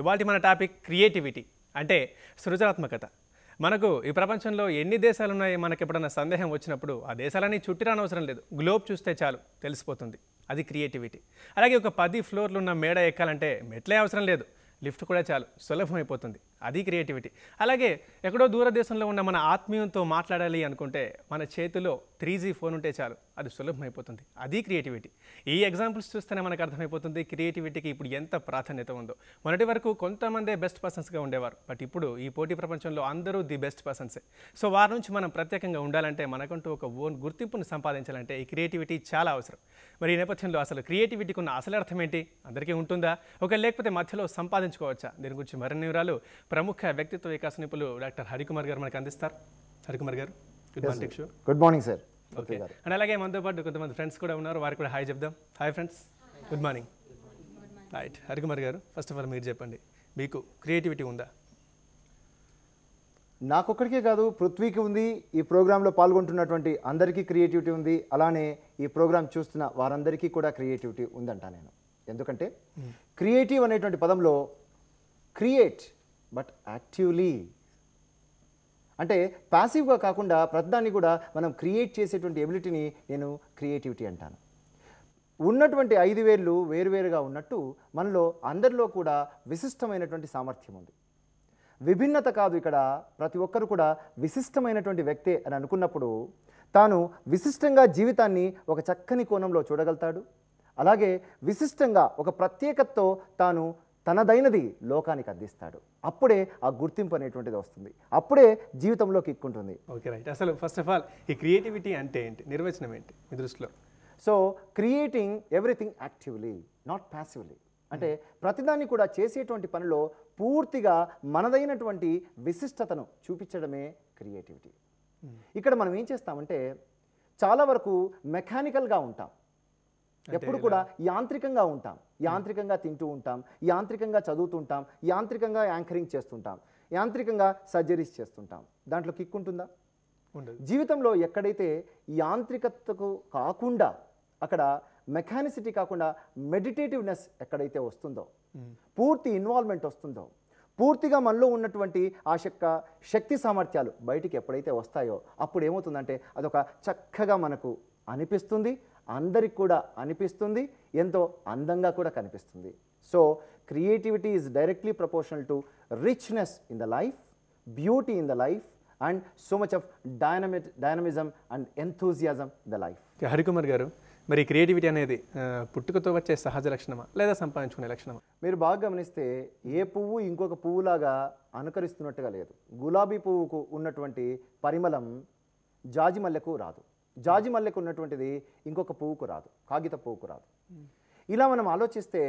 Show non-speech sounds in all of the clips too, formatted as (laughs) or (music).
ఇవాళ మన topic creativity అంటే సృజనాత్మకత మనకు ఈ ప్రపంచంలో ఎన్ని దేశాలు ఉన్నాయో మనకి ఎప్పుడైనా సందేహం వచ్చినప్పుడు ఆ దేశాలని చుట్టి రానవసరం లేదు గ్లోబ్ చూస్తే చాలు తెలిసిపోతుంది అది క్రియేటివిటీ అలాగే ఒక పది ఫ్లోర్లు ఉన్న మేడ ఎక్కాలంటే మెట్లే అవసరం లేదు లిఫ్ట్ కూడా చాలు సులభమైపోతుంది అది క్రియేటివిటీ అలాగే ఎక్కడో దూరదేశంలో ఉన్న మన ఆత్మీయంతో మాట్లాడాలి అనుకుంటే మన చేతిలో త్రీ జీ ఫోన్ ఉంటే చాలు అది సులభమైపోతుంది అది క్రియేటివిటీ ఈ ఎగ్జాంపుల్స్ చూస్తేనే మనకు అర్థమైపోతుంది క్రియేటివిటీకి ఇప్పుడు ఎంత ప్రాధాన్యత ఉందో మొదటి వరకు కొంతమందే బెస్ట్ పర్సన్స్గా ఉండేవారు బట్ ఇప్పుడు ఈ పోటీ ప్రపంచంలో అందరూ ది బెస్ట్ పర్సన్సే సో వారి నుంచి మనం ప్రత్యేకంగా ఉండాలంటే మనకంటూ ఒక ఓన్ గుర్తింపును సంపాదించాలంటే ఈ క్రియేటివిటీ చాలా అవసరం మరి ఈ నేపథ్యంలో అసలు క్రియేటివిటీకి ఉన్న అసలు అర్థం ఏంటి అందరికీ ఉంటుందా ఒక లేకపోతే మధ్యలో సంపాదించుకోవచ్చా దీని గురించి మరిన్ని వివరాలు ప్రముఖ వ్యక్తిత్వ వికాస నిపుణులు డాక్టర్ హరికుమార్ గారు మనకు అందిస్తారు Harikumar garu good morning show good morning sir okay and అలాగే మనతో పాటు కొంతమంది ఫ్రెండ్స్ కూడా ఉన్నారు వారికి కూడా హాయ్ చెప్దాం hi friends good morning right Harikumar garu first of all మీరు చెప్పండి మీకు క్రియేటివిటీ ఉందా నాకొక్కడికే కాదు పృథ్వీకి ఉంది ఈ ప్రోగ్రాంలో పాల్గొంటున్నటువంటి అందరికీ క్రియేటివిటీ ఉంది అలానే ఈ ప్రోగ్రాం చూస్తున్న వారందరికీ కూడా క్రియేటివిటీ ఉందంట నేను ఎందుకంటే క్రియేటివ్ hmm. అనేటువంటి పదంలో క్రియేట్ బట్ యాక్టివ్లీ అంటే ప్యాసివ్గా కాకుండా ప్రతిదాన్ని కూడా మనం క్రియేట్ చేసేటువంటి ఎబిలిటీని నేను క్రియేటివిటీ అంటాను ఉన్నటువంటి ఐదు వేర్లు వేరువేరుగా ఉన్నట్టు మనలో అందరిలో కూడా విశిష్టమైనటువంటి సామర్థ్యం ఉంది విభిన్నత కాదు ఇక్కడ ప్రతి ఒక్కరు కూడా విశిష్టమైనటువంటి వ్యక్తే అని అనుకున్నప్పుడు తాను విశిష్టంగా జీవితాన్ని ఒక చక్కని కోణంలో చూడగలుగుతాడు అలాగే విశిష్టంగా ఒక ప్రత్యేకతతో తాను తనదైనది లోకానికి అందిస్తాడు అప్పుడే ఆ గుర్తింపు అనేటువంటిది వస్తుంది అప్పుడే జీవితంలో కిక్కుంటుంది ఓకే రైట్ అసలు ఫస్ట్ ఆఫ్ ఆల్ ఈ క్రియేటివిటీ అంటే ఏంటి నిర్వచనం ఏంటి మీ దృష్టిలో so creating everything actively not passively అంటే hmm. ప్రతిదాన్ని కూడా చేసేటువంటి పనిలో పూర్తిగా మనదైనటువంటి విశిష్టతను చూపించడమే క్రియేటివిటీ hmm. ఇక్కడ మనం ఏం చేస్తామంటే చాలా వరకు మెకానికల్గా ఉంటాం ఎప్పుడు కూడా యాంత్రికంగా ఉంటాం యాంత్రికంగా తింటూ ఉంటాం యాంత్రికంగా చదువుతుంటాం యాంత్రికంగా యాంకరింగ్ చేస్తుంటాం యాంత్రికంగా సర్జరీస్ చేస్తుంటాం దాంట్లో కిక్ ఉంటుందా జీవితంలో ఎక్కడైతే యాంత్రికతకు కాకుండా అక్కడ మెకానిసిటీ కాకుండా మెడిటేటివ్నెస్ ఎక్కడైతే వస్తుందో పూర్తి ఇన్వాల్వ్మెంట్ వస్తుందో పూర్తిగా మనలో ఉన్నటువంటి ఆ యొక్క శక్తి సామర్థ్యాలు బయటికి ఎప్పుడైతే వస్తాయో అప్పుడు ఏమవుతుందంటే అదొక చక్కగా మనకు అనిపిస్తుంది అందరికి కూడా అనిపిస్తుంది ఎంతో అందంగా కూడా కనిపిస్తుంది so creativity is directly proportional to richness in the life beauty in the life and so much of dynami dynamism and in the life Harikumar garu మరి క్రియేటివిటీ అనేది పుట్టుకతో వచ్చే సహజ లక్షణమా లేదా సంపాదించుకునే లక్షణమా మీరు బాగా గమనిస్తే ఏ పువ్వు ఇంకొక పువ్వులాగా అనుకరిస్తున్నట్టుగా లేదు గులాబీ పువ్వుకు ఉన్నటువంటి పరిమళం జాజి మల్లెకు రాదు జాజి మల్లెకు ఉన్నటువంటిది ఇంకొక పువ్వుకు రాదు కాగిత పువ్వుకు రాదు hmm. ఇలా మనం ఆలోచిస్తే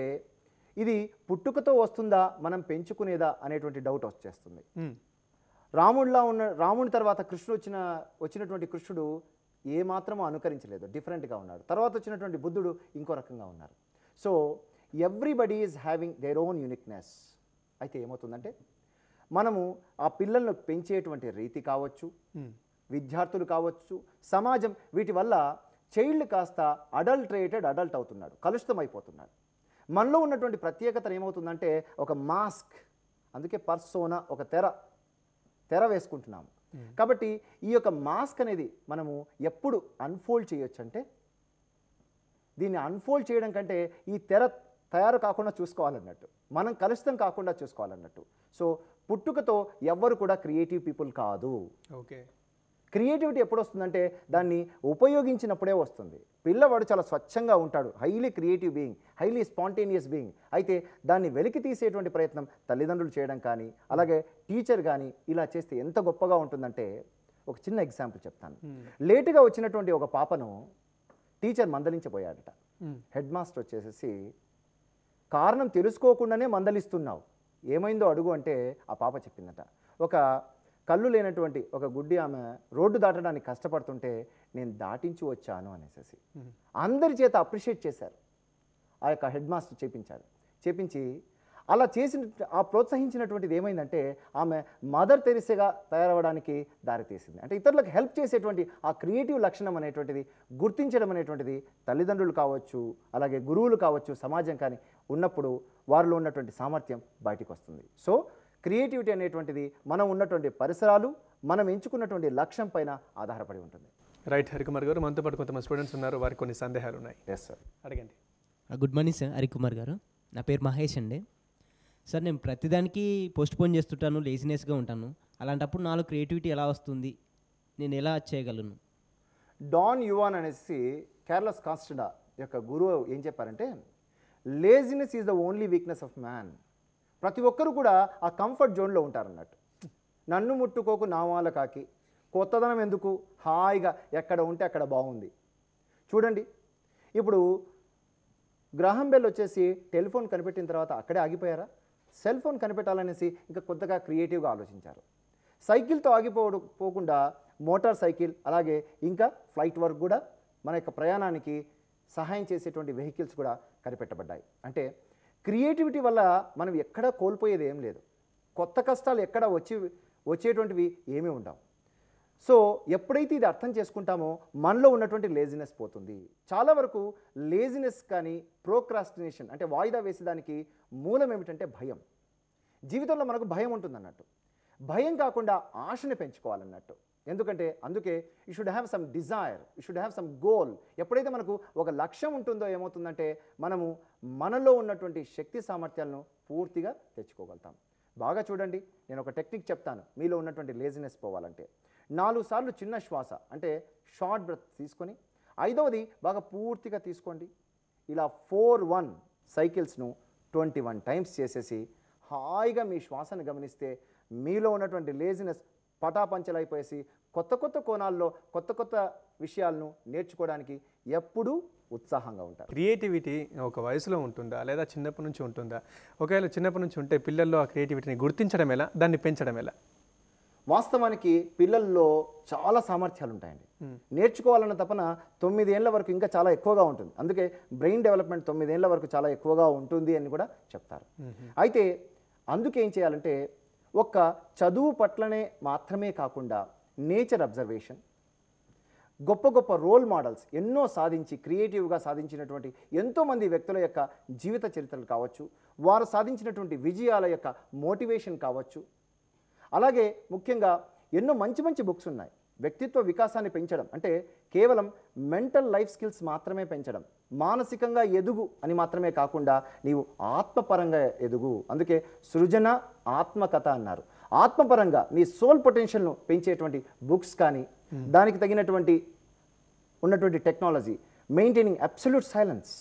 ఇది పుట్టుకతో వస్తుందా మనం పెంచుకునేదా అనేటువంటి డౌట్ వచ్చేస్తుంది hmm. రాముడిలా ఉన్న రాముడి తర్వాత కృష్ణుడు వచ్చిన వచ్చినటువంటి కృష్ణుడు ఏమాత్రమూ అనుకరించలేదు డిఫరెంట్గా ఉన్నాడు తర్వాత వచ్చినటువంటి బుద్ధుడు ఇంకో రకంగా ఉన్నారు so everybody is having their own uniqueness అయితే ఏమవుతుందంటే మనము ఆ పిల్లలను పెంచేటువంటి రీతి కావచ్చు hmm. విద్యార్థులు కావచ్చు సమాజం వీటి వల్ల చైల్డ్ కాస్త అడల్ట్రేటెడ్ అడల్ట్ అవుతున్నాడు కలుషితం అయిపోతున్నాడు మనలో ఉన్నటువంటి ప్రత్యేకత ఏమవుతుందంటే ఒక మాస్క్ అందుకే పర్సోనా ఒక తెర తెర వేసుకుంటున్నాము కాబట్టి ఈ యొక్క మాస్క్ అనేది మనము ఎప్పుడు అన్ఫోల్డ్ చేయొచ్చు అంటే దీన్ని అన్ఫోల్డ్ చేయడం కంటే ఈ తెర తయారు కాకుండా చూసుకోవాలన్నట్టు మనం కలుషితం కాకుండా చూసుకోవాలన్నట్టు సో పుట్టుకతో ఎవ్వరు కూడా క్రియేటివ్ పీపుల్ కాదు ఓకే క్రియేటివిటీ ఎప్పుడు వస్తుందంటే దాన్ని ఉపయోగించినప్పుడే వస్తుంది పిల్లవాడు చాలా స్వచ్ఛంగా ఉంటాడు highly creative being highly spontaneous being అయితే దాన్ని వెలికి తీసేటువంటి ప్రయత్నం తల్లిదండ్రులు చేయడం కానీ అలాగే టీచర్ కానీ ఇలా చేస్తే ఎంత గొప్పగా ఉంటుందంటే ఒక చిన్న ఎగ్జాంపుల్ చెప్తాను లేటుగా వచ్చినటువంటి ఒక పాపను టీచర్ మందలించబోయాడట హెడ్ మాస్టర్ వచ్చేసేసి కారణం తెలుసుకోకుండానే మందలిస్తున్నావు ఏమైందో అడుగు అంటే ఆ పాప చెప్పిందట ఒక కళ్ళు లేనటువంటి ఒక గుడ్డి ఆమె రోడ్డు దాటడానికి కష్టపడుతుంటే నేను దాటించి వచ్చాను అనేసి అందరి చేత అప్రిషియేట్ చేశారు ఆ యొక్క హెడ్ మాస్టర్ చేపించాడు చేపించి అలా చేసిన ఆ ప్రోత్సహించినటువంటిది ఏమైందంటే ఆమె మదర్ తెరిసేగా తయారవడానికి దారితీసింది అంటే ఇతరులకు హెల్ప్ చేసేటువంటి ఆ క్రియేటివ్ లక్షణం అనేటువంటిది గుర్తించడం అనేటువంటిది తల్లిదండ్రులు కావచ్చు అలాగే గురువులు కావచ్చు సమాజం కానీ ఉన్నప్పుడు వారిలో ఉన్నటువంటి సామర్థ్యం బయటకు వస్తుంది సో క్రియేటివిటీ అనేటువంటిది మనం ఉన్నటువంటి పరిసరాలు మనం ఎంచుకున్నటువంటి లక్ష్యం పైన ఆధారపడి ఉంటుంది రైట్ హరికుమార్ గారు మనతో పాటు కొంతమంది స్టూడెంట్స్ ఉన్నారు వారికి కొన్ని సందేహాలు ఉన్నాయి ఎస్ సార్ అడగండి good morning sir Harikumar garu నా పేరు మహేష్ అండి సార్ నేను ప్రతిదానికి పోస్ట్పోన్ చేస్తుంటాను లేజినెస్గా ఉంటాను అలాంటప్పుడు నాలో క్రియేటివిటీ ఎలా వస్తుంది నేను ఎలా చేయగలను డాన్ యువాన్ అనేసి కేరళస్ కాన్స్టడా యొక్క గురువు ఏం చెప్పారంటే laziness is the only weakness of man ప్రతి ఒక్కరు కూడా ఆ కంఫర్ట్ జోన్లో ఉంటారన్నట్టు నన్ను ముట్టుకోకు నామాల కాకి కొత్తదనం ఎందుకు హాయిగా ఎక్కడ ఉంటే అక్కడ బాగుంది చూడండి ఇప్పుడు గ్రహం బెల్ వచ్చేసి టెలిఫోన్ కనిపెట్టిన తర్వాత అక్కడే ఆగిపోయారా సెల్ ఫోన్ కనిపెట్టాలనేసి ఇంకా కొత్తగా క్రియేటివ్గా ఆలోచించారు సైకిల్తో ఆగిపోవడం పోకుండా మోటార్ సైకిల్ అలాగే ఇంకా ఫ్లైట్ వర్క్ కూడా మన యొక్క ప్రయాణానికి సహాయం చేసేటువంటి వెహికల్స్ కూడా కనిపెట్టబడ్డాయి అంటే క్రియేటివిటీ వల్ల మనం ఎక్కడా కోల్పోయేది ఏం లేదు కొత్త కష్టాలు ఎక్కడ వచ్చి వచ్చేటువంటివి ఏమీ ఉండవు సో ఎప్పుడైతే ఇది అర్థం చేసుకుంటామో మనలో ఉన్నటువంటి లేజినెస్ పోతుంది చాలా వరకు లేజినెస్ కానీ ప్రోక్రాస్టినేషన్ అంటే వాయిదా వేసేదానికి మూలం ఏమిటంటే భయం జీవితంలో మనకు భయం ఉంటుంది అన్నట్టు భయం కాకుండా ఆశని పెంచుకోవాలన్నట్టు ఎందుకంటే అందుకే you should have some desire you should have some goal ఎప్పుడైతే మనకు ఒక లక్ష్యం ఉంటుందో ఏమవుతుందంటే మనము మనలో ఉన్నటువంటి శక్తి సామర్థ్యాలను పూర్తిగా తెచ్చుకోగలుగుతాం బాగా చూడండి నేను ఒక టెక్నిక్ చెప్తాను మీలో ఉన్నటువంటి లేజినెస్ పోవాలంటే నాలుగు సార్లు చిన్న శ్వాస అంటే షార్ట్ బ్రెత్ తీసుకొని ఐదవది బాగా పూర్తిగా తీసుకోండి ఇలా ఫోర్ వన్ సైకిల్స్ను ట్వంటీ వన్ టైమ్స్ చేసేసి హాయిగా మీ శ్వాసను గమనిస్తే మీలో ఉన్నటువంటి లేజినెస్ పటాపంచలైపోయేసి కొత్త కొత్త కోణాల్లో కొత్త కొత్త విషయాలను నేర్చుకోవడానికి ఎప్పుడూ ఉత్సాహంగా ఉంటారు క్రియేటివిటీ ఒక వయసులో ఉంటుందా లేదా చిన్నప్పటి నుంచి ఉంటుందా ఒకవేళ చిన్నప్పటి నుంచి ఉంటే పిల్లల్లో ఆ క్రియేటివిటీని గుర్తించడం ఎలా దాన్ని పెంచడం ఎలా వాస్తవానికి పిల్లల్లో చాలా సామర్థ్యాలు ఉంటాయండి నేర్చుకోవాలన్న తపన తొమ్మిదేళ్ల వరకు ఇంకా చాలా ఎక్కువగా ఉంటుంది అందుకే బ్రెయిన్ డెవలప్మెంట్ తొమ్మిదేళ్ల వరకు చాలా ఎక్కువగా ఉంటుంది అని కూడా చెప్తారు అయితే అందుకేం చేయాలంటే ఒక్క చదువు పట్లనే మాత్రమే కాకుండా నేచర్ అబ్జర్వేషన్ గొప్ప గొప్ప రోల్ మోడల్స్ ఎన్నో సాధించి క్రియేటివ్గా సాధించినటువంటి ఎంతోమంది వ్యక్తుల యొక్క జీవిత చరిత్రలు కావచ్చు వారు సాధించినటువంటి విజయాల యొక్క మోటివేషన్ కావచ్చు అలాగే ముఖ్యంగా ఎన్నో మంచి మంచి బుక్స్ ఉన్నాయి వ్యక్తిత్వ వికాసాన్ని పెంచడం అంటే కేవలం మెంటల్ లైఫ్ స్కిల్స్ మాత్రమే పెంచడం మానసికంగా ఎదుగు అని మాత్రమే కాకుండా నీవు ఆత్మపరంగా ఎదుగు అందుకే సృజన ఆత్మకథ అన్నారు ఆత్మపరంగా మీ సోల్ పొటెన్షియల్ను పెంచేటువంటి బుక్స్ కానీ hmm. దానికి తగినటువంటి ఉన్నటువంటి టెక్నాలజీ మెయింటైనింగ్ అబ్సల్యూట్ సైలెన్స్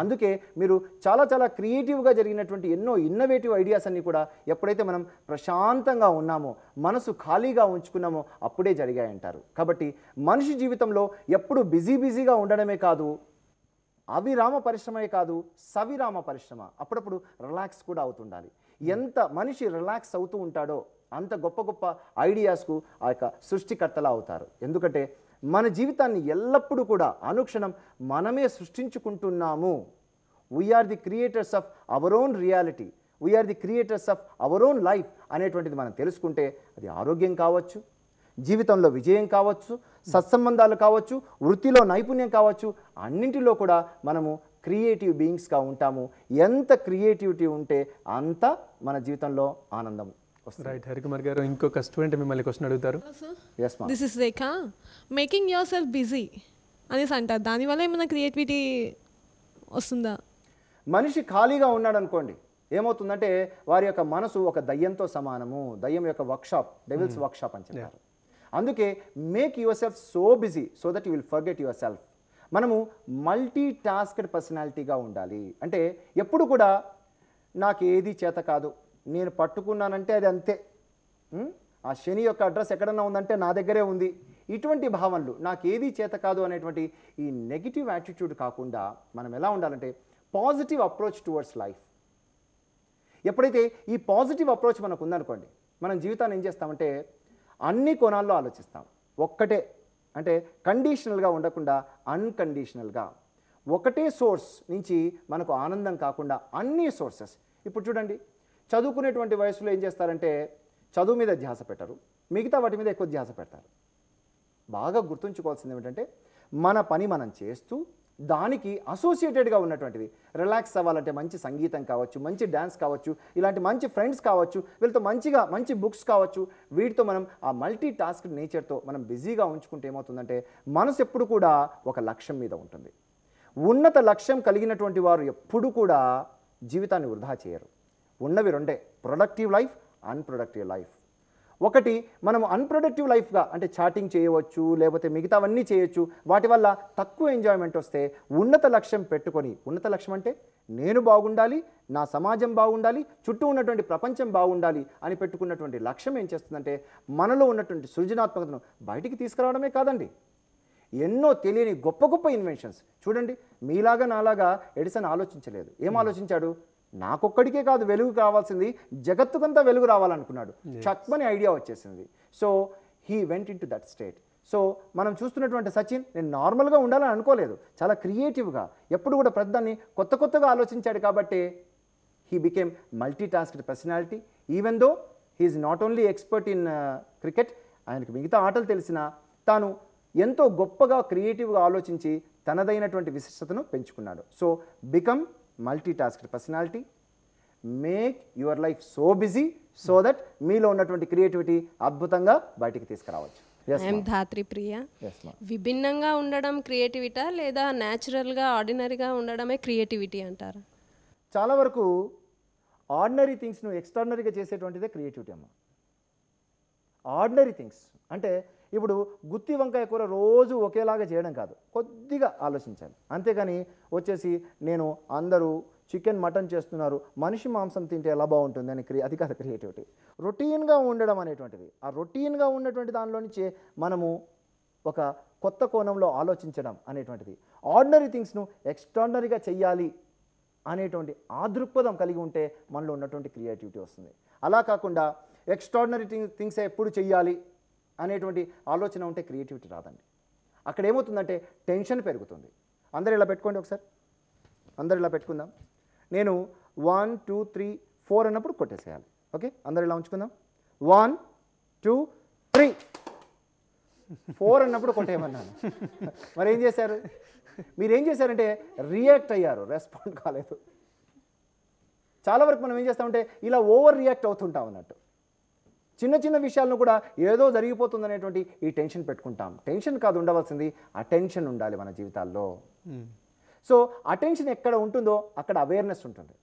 అందుకే మీరు చాలా చాలా క్రియేటివ్గా జరిగినటువంటి ఎన్నో ఇన్నోవేటివ్ ఐడియాస్ అన్నీ కూడా ఎప్పుడైతే మనం ప్రశాంతంగా ఉన్నామో మనసు ఖాళీగా ఉంచుకున్నామో అప్పుడే జరిగాయంటారు కాబట్టి మనిషి జీవితంలో ఎప్పుడు బిజీ బిజీగా ఉండడమే కాదు అవిరామ పరిశ్రమే కాదు సవిరామ పరిశ్రమ అప్పుడప్పుడు రిలాక్స్ కూడా అవుతుండాలి ఎంత మనిషి రిలాక్స్ అవుతూ ఉంటాడో అంత గొప్ప గొప్ప ఐడియాస్కు ఆ యొక్క సృష్టికర్తలా అవుతారు ఎందుకంటే మన జీవితాన్ని ఎల్లప్పుడూ కూడా అనుక్షణం మనమే సృష్టించుకుంటున్నాము we are the creators of our own reality we are the creators of our own life అనేటువంటిది మనం తెలుసుకుంటే అది ఆరోగ్యం కావచ్చు జీవితంలో విజయం కావచ్చు సత్సంబంధాలు కావచ్చు వృత్తిలో నైపుణ్యం కావచ్చు అన్నింటిలో కూడా మనము క్రియేటివ్ బీయింగ్స్గా ఉంటాము ఎంత క్రియేటివిటీ ఉంటే అంత మన జీవితంలో ఆనందం రైట్ హరికుమార్ గారు ఇంకొక స్టూడెంట్ మిమ్మల్ని క్వశ్చన్ అడుగుతారు this is Rekha making yourself busy అనేసి అంటారు దానివల్ల ఏమైనా క్రియేటివిటీ వస్తుందా మనిషి ఖాళీగా ఉన్నాడు అనుకోండి ఏమవుతుందంటే వారి యొక్క మనసు ఒక దయ్యంతో సమానము దయ్యం యొక్క వర్క్షాప్ డెవిల్స్ hmm. వర్క్షాప్ అని చెప్పారు అందుకే make yourself so busy so that you'll will forget yourself మనము మల్టీ టాస్క్డ్ పర్సనాలిటీగా ఉండాలి అంటే ఎప్పుడు కూడా నాకు ఏది చేత కాదు నేను పట్టుకున్నానంటే అది అంతే ఆ శని యొక్క అడ్రస్ ఎక్కడన్నా ఉందంటే నా దగ్గరే ఉంది ఇటువంటి భావనలు నాకు ఏది చేత కాదు అనేటువంటి ఈ నెగిటివ్ యాటిట్యూడ్ కాకుండా మనం ఎలా ఉండాలంటే పాజిటివ్ అప్రోచ్ టువర్డ్స్ లైఫ్ ఎప్పుడైతే ఈ పాజిటివ్ అప్రోచ్ మనకు ఉందనుకోండి మనం జీవితాన్ని ఏం చేస్తామంటే అన్ని కోణాల్లో ఆలోచిస్తాం ఒక్కటే అంటే కండిషనల్గా ఉండకుండా అన్కండిషనల్గా ఒకటే సోర్స్ నుంచి మనకు ఆనందం కాకుండా అన్ని సోర్సెస్ ఇప్పుడు చూడండి చదువుకునేటువంటి వయసులో ఏం చేస్తారంటే చదువు మీద ధ్యాస పెట్టరు మిగతా వాటి మీద ఎక్కువ ధ్యాస పెడతారు బాగా గుర్తుంచుకోవాల్సింది ఏమిటంటే మన పని మనం చేస్తూ దానికి అసోసియేటెడ్గా ఉన్నటువంటివి రిలాక్స్ అవ్వాలంటే మంచి సంగీతం కావచ్చు మంచి డ్యాన్స్ కావచ్చు ఇలాంటి మంచి ఫ్రెండ్స్ కావచ్చు వీళ్ళతో మంచిగా మంచి బుక్స్ కావచ్చు వీటితో మనం ఆ మల్టీ టాస్క్ నేచర్తో మనం బిజీగా ఉంచుకుంటే ఏమవుతుందంటే మనసు ఎప్పుడు కూడా ఒక లక్ష్యం మీద ఉంటుంది ఉన్నత లక్ష్యం కలిగినటువంటి వారు ఎప్పుడు కూడా జీవితాన్ని వృధా చేయరు ఉన్నవి రెండే ప్రొడక్టివ్ లైఫ్ అన్ప్రొడక్టివ్ లైఫ్ ఒకటి మనం అన్ప్రొడక్టివ్ లైఫ్గా అంటే చాటింగ్ చేయవచ్చు లేకపోతే మిగతావన్నీ చేయొచ్చు వాటి వల్ల తక్కువ ఎంజాయ్మెంట్ వస్తే ఉన్నత లక్ష్యం పెట్టుకొని ఉన్నత లక్ష్యం అంటే నేను బాగుండాలి నా సమాజం బాగుండాలి చుట్టూ ఉన్నటువంటి ప్రపంచం బాగుండాలి అని పెట్టుకున్నటువంటి లక్ష్యం ఏం చేస్తుందంటే మనలో ఉన్నటువంటి సృజనాత్మకతను బయటికి తీసుకురావడమే కాదండి ఎన్నో తెలియని గొప్ప గొప్ప ఇన్వెన్షన్స్ చూడండి మీలాగా నాలాగా ఎడిసన్ ఆలోచించలేదు ఏం hmm. ఆలోచించాడు నాకొక్కడికే కాదు వెలుగు కావాల్సింది జగత్తుకంతా వెలుగు రావాలనుకున్నాడు చక్మని ఐడియా వచ్చేసింది so he went into that state so మనం చూస్తున్నటువంటి సచిన్ నేను నార్మల్గా ఉండాలని అనుకోలేదు చాలా క్రియేటివ్గా ఎప్పుడు కూడా ప్రతిదాన్ని కొత్త కొత్తగా ఆలోచించాడు కాబట్టి he became multi tasked personality even though is not only expert in cricket ఆయనకు మిగతా ఆటలు తెలిసిన తాను ఎంతో గొప్పగా క్రియేటివ్గా ఆలోచించి తనదైనటువంటి విశిష్టతను పెంచుకున్నాడు so become multitask personality make your life so busy so that మీలో ఉన్నటువంటి క్రియేటివిటీ అద్భుతంగా బయటికి తీసుకురావచ్చు ధాత్రి ప్రియ విభిన్నంగా ఉండడం క్రియేటివిటా లేదా న్యాచురల్గా ఆర్డినరీగా ఉండడమే క్రియేటివిటీ అంటారా చాలా వరకు ఆర్డినరీ థింగ్స్ను ఎక్స్ట్రాడినరీగా చేసేటువంటిదే క్రియేటివిటీ అమ్మ ఆర్డినరీ థింగ్స్ అంటే ఇప్పుడు గుత్తి వంకాయ కూర రోజు ఒకేలాగా చేయడం కాదు కొద్దిగా ఆలోచించాలి అంతేకాని వచ్చేసి నేను అందరూ చికెన్ మటన్ చేస్తున్నారు మనిషి మాంసం తింటే ఎలా బాగుంటుంది అని క్రియ అది కాదు క్రియేటివిటీ రొటీన్గా ఉండడం అనేటువంటిది ఆ రొటీన్గా ఉన్నటువంటి దానిలో నుంచి మనము ఒక కొత్త కోణంలో ఆలోచించడం అనేటువంటిది ఆర్డినరీ థింగ్స్ను ఎక్స్ట్రాడినరీగా చెయ్యాలి అనేటువంటి ఆ దృక్పథం కలిగి ఉంటే మనలో ఉన్నటువంటి క్రియేటివిటీ వస్తుంది అలా కాకుండా ఎక్స్ట్రాడినరీ థింగ్స్ ఎప్పుడు చెయ్యాలి అనేటువంటి ఆలోచన ఉంటే క్రియేటివిటీ రాదండి అక్కడ ఏమవుతుందంటే టెన్షన్ పెరుగుతుంది అందరు ఇలా పెట్టుకోండి ఒకసారి అందరు ఇలా పెట్టుకుందాం నేను వన్ టూ త్రీ ఫోర్ అన్నప్పుడు కొట్టేసేయాలి ఓకే అందరు ఇలా ఉంచుకుందాం వన్ టూ త్రీ ఫోర్ అన్నప్పుడు కొట్టేయమన్నాను మరి ఏం చేశారు మీరు ఏం చేశారంటే రియాక్ట్ అయ్యారు రెస్పాండ్ కాలేదు చాలా వరకు మనం ఏం చేస్తామంటే ఇలా ఓవర్ రియాక్ట్ అవుతుంటాం అన్నట్టు చిన్న చిన్న విషయాలను కూడా ఏదో జరిగిపోతుందనేటువంటి ఈ టెన్షన్ పెట్టుకుంటాం టెన్షన్ కాదు ఉండవలసింది అటెన్షన్ ఉండాలి మన జీవితాల్లో సో అటెన్షన్ ఎక్కడ ఉంటుందో అక్కడ అవేర్నెస్ ఉంటుంది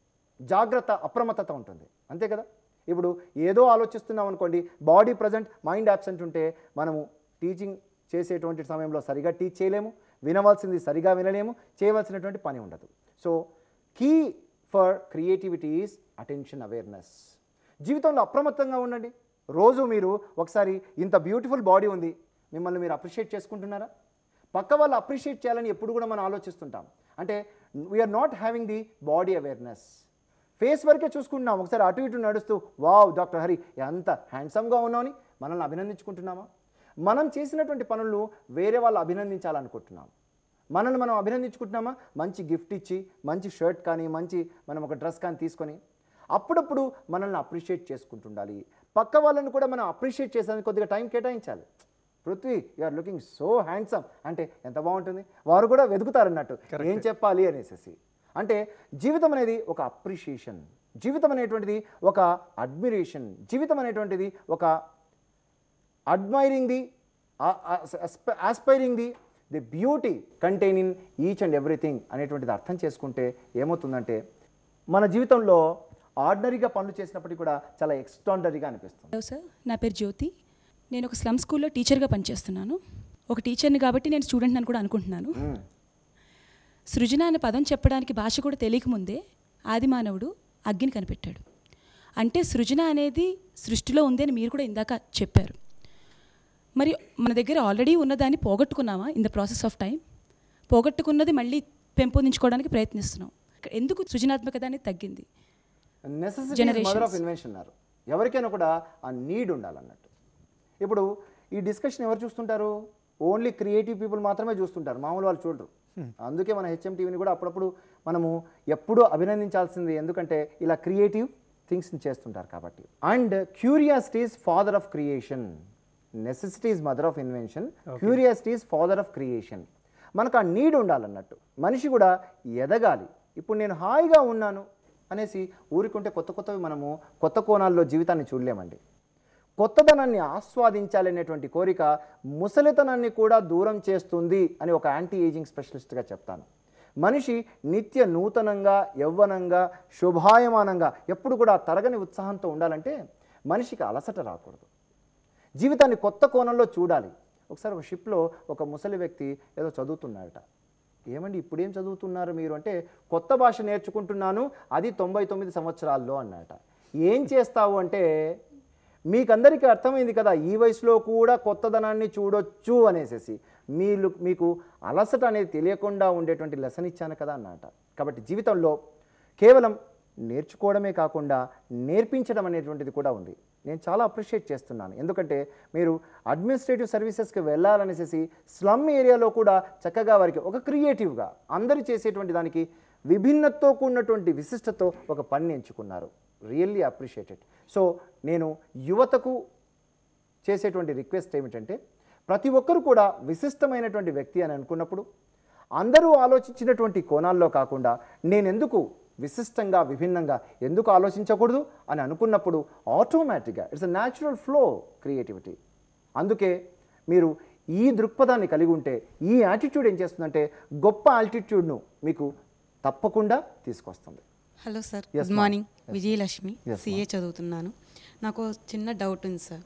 జాగ్రత్త అప్రమత్తత ఉంటుంది అంతే కదా ఇప్పుడు ఏదో ఆలోచిస్తున్నాం అనుకోండి బాడీ ప్రజెంట్ మైండ్ యాబ్సెంట్ ఉంటే మనము టీచింగ్ చేసేటువంటి సమయంలో సరిగా టీచ్ చేయలేము వినవలసింది సరిగా వినలేము చేయవలసినటువంటి పని ఉండదు so key for creativity is attention awareness జీవితంలో అప్రమత్తంగా ఉండండి రోజు మీరు ఒకసారి ఇంత బ్యూటిఫుల్ బాడీ ఉంది మిమ్మల్ని మీరు అప్రిషియేట్ చేసుకుంటున్నారా పక్క వాళ్ళు అప్రిషియేట్ చేయాలని ఎప్పుడు కూడా మనం ఆలోచిస్తుంటాం అంటే we are not having the body awareness face వరకే చూసుకుంటున్నాం ఒకసారి అటు ఇటు నడుస్తూ వావ్ డాక్టర్ హరి ఎంత హ్యాండ్సమ్గా ఉన్నామని మనల్ని అభినందించుకుంటున్నామా మనం చేసినటువంటి పనులు వేరే వాళ్ళు అభినందించాలనుకుంటున్నాం మనల్ని మనం అభినందించుకుంటున్నామా మంచి గిఫ్ట్ ఇచ్చి మంచి షర్ట్ కానీ మంచి మనం ఒక డ్రెస్ కానీ తీసుకొని అప్పుడప్పుడు మనల్ని అప్రిషియేట్ చేసుకుంటుండాలి పక్క వాళ్ళని కూడా మనం అప్రిషియేట్ చేసేందుకు కొద్దిగా టైం కేటాయించాలి Prithvi are looking so handsome అంటే ఎంత బాగుంటుంది వారు కూడా వెతుకుతారన్నట్టు ఏం చెప్పాలి అనేసి అంటే జీవితం అనేది ఒక అప్రిషియేషన్ జీవితం అనేటువంటిది ఒక అడ్మిరేషన్ జీవితం అనేటువంటిది ఒక admiring the aspiring the the beauty contain in each and everything అనేటువంటిది అర్థం చేసుకుంటే ఏమవుతుందంటే మన జీవితంలో ఆర్డినరీగా పనులు చేసినప్పటికీ కూడా చాలా ఎక్స్ట్రాడనరీగా అనిపిస్తుంది హలో సార్ నా పేరు జ్యోతి నేను ఒక స్లమ్ స్కూల్లో టీచర్గా పనిచేస్తున్నాను ఒక టీచర్ని కాబట్టి నేను స్టూడెంట్ అని కూడా అనుకుంటున్నాను సృజన అనే పదం చెప్పడానికి భాష కూడా తెలియకముందే ఆదిమానవుడు అగ్గిని కనిపెట్టాడు అంటే సృజన అనేది సృష్టిలో ఉంది అని మీరు కూడా ఇందాక చెప్పారు మరి మన దగ్గర ఆల్రెడీ ఉన్నదాన్ని పోగొట్టుకున్నామా in the process of time పోగొట్టుకున్నది మళ్ళీ పెంపొందించుకోవడానికి ప్రయత్నిస్తున్నాం ఎందుకు సృజనాత్మకత అనేది తగ్గింది నెసెసిటీ మదర్ ఆఫ్ ఇన్వెన్షన్ అన్నారు ఎవరికైనా కూడా ఆ నీడ్ ఉండాలన్నట్టు ఇప్పుడు ఈ డిస్కషన్ ఎవరు చూస్తుంటారు ఓన్లీ క్రియేటివ్ పీపుల్ మాత్రమే చూస్తుంటారు మామూలు వాళ్ళు చూడరు hmm. అందుకే మన హెచ్ఎంటీవీని కూడా అప్పుడప్పుడు మనము ఎప్పుడూ అభినందించాల్సింది ఎందుకంటే ఇలా క్రియేటివ్ థింగ్స్ని చేస్తుంటారు కాబట్టి and curiosity father of creation necessities mother of invention curiosity father of creation మనకు ఆ నీడ్ ఉండాలన్నట్టు మనిషి కూడా ఎదగాలి ఇప్పుడు నేను హాయిగా ఉన్నాను అనేసి ఊరికుంటే కొత్త కొత్తవి మనము కొత్త కోణాల్లో జీవితాన్ని చూడలేమండి కొత్తదనాన్ని ఆస్వాదించాలనేటువంటి కోరిక ముసలితనాన్ని కూడా దూరం చేస్తుంది అని ఒక యాంటీ ఏజింగ్ స్పెషలిస్ట్గా చెప్తాను మనిషి నిత్య నూతనంగా యవ్వనంగా శుభాయమానంగా ఎప్పుడు కూడా తరగని ఉత్సాహంతో ఉండాలంటే మనిషికి అలసట రాకూడదు జీవితాన్ని కొత్త కోణంలో చూడాలి ఒకసారి ఒక షిప్లో ఒక ముసలి వ్యక్తి ఏదో చదువుతున్నాడట ఏమండి ఇప్పుడేం చదువుతున్నారు మీరు అంటే కొత్త భాష నేర్చుకుంటున్నాను అది తొంభై తొమ్మిది సంవత్సరాల్లో అన్నట ఏం చేస్తావు అంటే మీకందరికీ అర్థమైంది కదా ఈ వయసులో కూడా కొత్తదనాన్ని చూడొచ్చు అనేసి మీరు మీకు అలసట అనేది తెలియకుండా ఉండేటువంటి లెసన్ ఇచ్చాను కదా అన్నమాట కాబట్టి జీవితంలో కేవలం నేర్చుకోవడమే కాకుండా నేర్పించడం అనేటువంటిది కూడా ఉంది నేను చాలా అప్రిషియేట్ చేస్తున్నాను ఎందుకంటే మీరు అడ్మినిస్ట్రేటివ్ సర్వీసెస్కి వెళ్ళాలనేసి స్లమ్ ఏరియాలో కూడా చక్కగా వారికి ఒక క్రియేటివ్గా అందరు చేసేటువంటి దానికి విభిన్నతో కూడినటువంటి విశిష్టతో ఒక పని ఎంచుకున్నారు రియల్లీ అప్రిషియేటెడ్ సో నేను యువతకు చేసేటువంటి రిక్వెస్ట్ ఏమిటంటే ప్రతి ఒక్కరు కూడా విశిష్టమైనటువంటి వ్యక్తి అని అనుకున్నప్పుడు అందరూ ఆలోచించినటువంటి కోణాల్లో కాకుండా నేనెందుకు విశిష్టంగా విభిన్నంగా ఎందుకు ఆలోచించకూడదు అని అనుకున్నప్పుడు ఆటోమేటిక్గా it's a natural flow creativity అందుకే మీరు ఈ దృక్పథాన్ని కలిగి ఉంటే ఈ యాటిట్యూడ్ ఏం చేస్తుందంటే గొప్ప ఆల్టిట్యూడ్ను మీకు తప్పకుండా తీసుకొస్తుంది hello sir good morning Vijayalakshmi CA చదువుతున్నాను నాకు చిన్న డౌట్ ఉంది సార్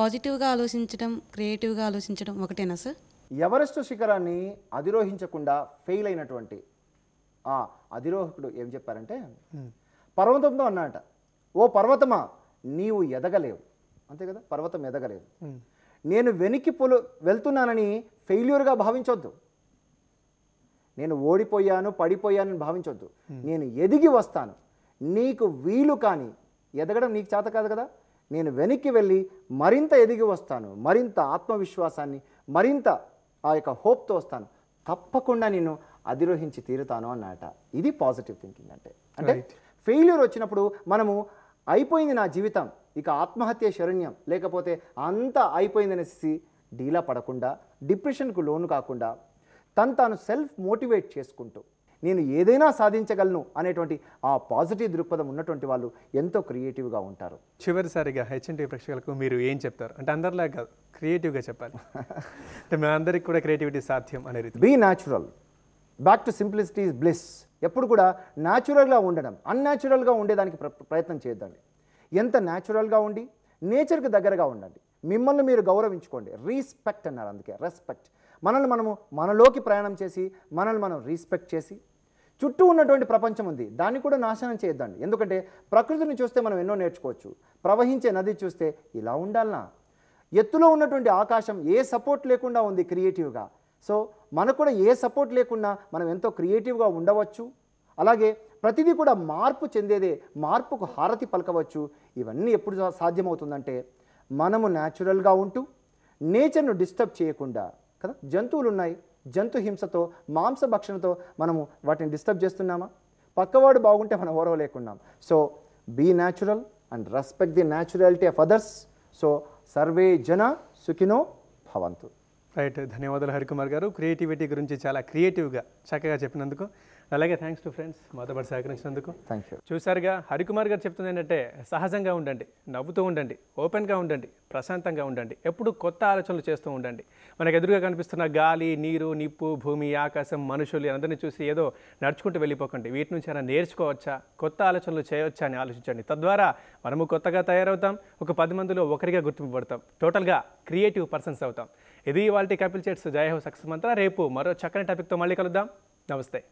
పాజిటివ్గా ఆలోచించడం క్రియేటివ్గా ఆలోచించడం ఒకటేనా సార్ ఎవరెస్ట్ శిఖరాన్ని అధిరోహించకుండా ఫెయిల్ అయినటువంటి అధిరోహకుడు ఏం చెప్పారంటే పర్వతంతో అన్నాట ఓ పర్వతమా నీవు ఎదగలేవు అంతే కదా పర్వతం ఎదగలేదు నేను వెనక్కి పొలు వెళ్తున్నానని ఫెయిల్యూర్గా భావించొద్దు నేను ఓడిపోయాను పడిపోయానని భావించొద్దు నేను ఎదిగి వస్తాను నీకు వీలు కానీ ఎదగడం నీకు చేత కాదు కదా నేను వెనక్కి వెళ్ళి మరింత ఎదిగి వస్తాను మరింత ఆత్మవిశ్వాసాన్ని మరింత ఆ యొక్క హోప్తో వస్తాను తప్పకుండా నేను అధిరోహించి తీరుతాను అన్నట ఇది పాజిటివ్ థింకింగ్ అంటే అంటే ఫెయిల్యూర్ వచ్చినప్పుడు మనము అయిపోయింది నా జీవితం ఇక ఆత్మహత్య శరణ్యం లేకపోతే అంతా అనేసి డీలా పడకుండా డిప్రెషన్కు లోను కాకుండా తను తాను సెల్ఫ్ మోటివేట్ చేసుకుంటూ నేను ఏదైనా సాధించగలను అనేటువంటి ఆ పాజిటివ్ దృక్పథం ఉన్నటువంటి వాళ్ళు ఎంతో క్రియేటివ్గా ఉంటారు చివరిసారిగా హెచ్ఎన్టీ ప్రేక్షకులకు మీరు ఏం చెప్తారు అంటే అందరిలాగా క్రియేటివ్గా చెప్పాలి (laughs) అంటే అందరికి కూడా క్రియేటివిటీ సాధ్యం అనేది be natural back to simplicity bliss ఎప్పుడు కూడా న్యాచురల్గా ఉండడం అన్యాచురల్గా ఉండేదానికి ప్ర ప్రయత్నం చేయొద్దండి ఎంత న్యాచురల్గా ఉండి నేచర్కి దగ్గరగా ఉండండి మిమ్మల్ని మీరు గౌరవించుకోండి రీస్పెక్ట్ అన్నారు అందుకే రెస్పెక్ట్ మనల్ని మనము మనలోకి ప్రయాణం చేసి మనల్ని మనం రీస్పెక్ట్ చేసి చుట్టూ ఉన్నటువంటి ప్రపంచం ఉంది దాన్ని కూడా నాశనం చేయొద్దండి ఎందుకంటే ప్రకృతిని చూస్తే మనం ఎన్నో నేర్చుకోవచ్చు ప్రవహించే నది చూస్తే ఇలా ఉండాలనా ఎత్తులో ఉన్నటువంటి ఆకాశం ఏ సపోర్ట్ లేకుండా ఉంది క్రియేటివ్గా సో మనకు కూడా ఏ సపోర్ట్ లేకుండా మనం ఎంతో క్రియేటివ్గా ఉండవచ్చు అలాగే ప్రతిదీ కూడా మార్పు చెందేదే మార్పుకు హారతి పలకవచ్చు ఇవన్నీ ఎప్పుడు సాధ్యమవుతుందంటే మనము న్యాచురల్గా ఉంటూ నేచర్ను డిస్టర్బ్ చేయకుండా కదా జంతువులు ఉన్నాయి జంతు హింసతో మాంసభక్షణతో మనము వాటిని డిస్టర్బ్ చేస్తున్నామా పక్కవాడు బాగుంటే మనం లేకున్నాం so be natural and respect the naturality of others so సర్వే జన సుఖినో భవంతు రైట్ ధన్యవాదాలు హరికుమార్ గారు క్రియేటివిటీ గురించి చాలా క్రియేటివ్గా చక్కగా చెప్పినందుకు అలాగే థ్యాంక్స్ టు ఫ్రెండ్స్ మాతో పాటు సహకరించినందుకు థ్యాంక్ యూ చూసారుగా హరికుమార్ గారు చెప్తుంది ఏంటంటే సహజంగా ఉండండి నవ్వుతూ ఉండండి ఓపెన్గా ఉండండి ప్రశాంతంగా ఉండండి ఎప్పుడు కొత్త ఆలోచనలు చేస్తూ ఉండండి మనకు ఎదురుగా కనిపిస్తున్న గాలి నీరు నిప్పు భూమి ఆకాశం మనుషులు అందరినీ చూసి ఏదో నడుచుకుంటూ వెళ్ళిపోకండి వీటి నుంచి అయినా నేర్చుకోవచ్చా కొత్త ఆలోచనలు చేయవచ్చా అని ఆలోచించండి తద్వారా మనము కొత్తగా తయారవుతాం ఒక పది మందిలో ఒకరిగా గుర్తింపబడతాం టోటల్గా క్రియేటివ్ పర్సన్స్ అవుతాం ఇది వాళ్ళ కపిల్ చేట్స్ జయ హో సక్సెస్ మంత్ర రేపు మరో చక్కని టాపిక్తో మళ్ళీ కలుద్దాం నమస్తే